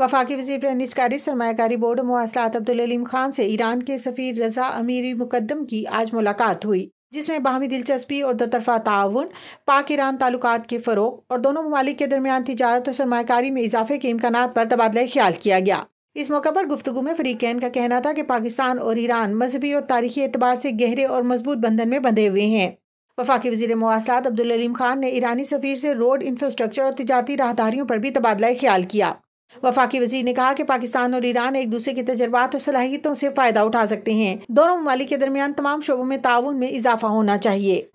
वफाकी वजी बरनिजकारी सरमाकारी बोर्ड मुआसलात अब्दुललीम खान से ईरान के सफी रजा अमीरी मुकदम की आज मुलाकात हुई जिसमें बाहमी दिलचस्पी और दोतरफा ताउन पाक ईरान ताल्लुक के फ़रोग और दोनों ममालिक के दरमियान तजारत और सरमाकारी में इजाफे के इम्कान पर तबादला ख्याल किया गया इस मौके पर गुफ्तु में फरीकैन का कहना था कि पाकिस्तान और ईरान मजहबी और तारीखी एतबार से गहरे और मजबूत बंधन में बंधे हुए हैं वफाकी वजी मवासलात अब्दुललीम खान ने ईरानी सफ़ीर से रोड इंफ्रास्ट्रक्चर और तजारती राहदारियों पर भी तबादला ख्याल किया वफाकी वजीर ने कहा कि पाकिस्तान और ईरान एक दूसरे के तजर्बात और सलाहियतों से फ़ायदा उठा सकते हैं दोनों ममालिक के दरमियान तमाम शोबों में ताउन में इजाफा होना चाहिए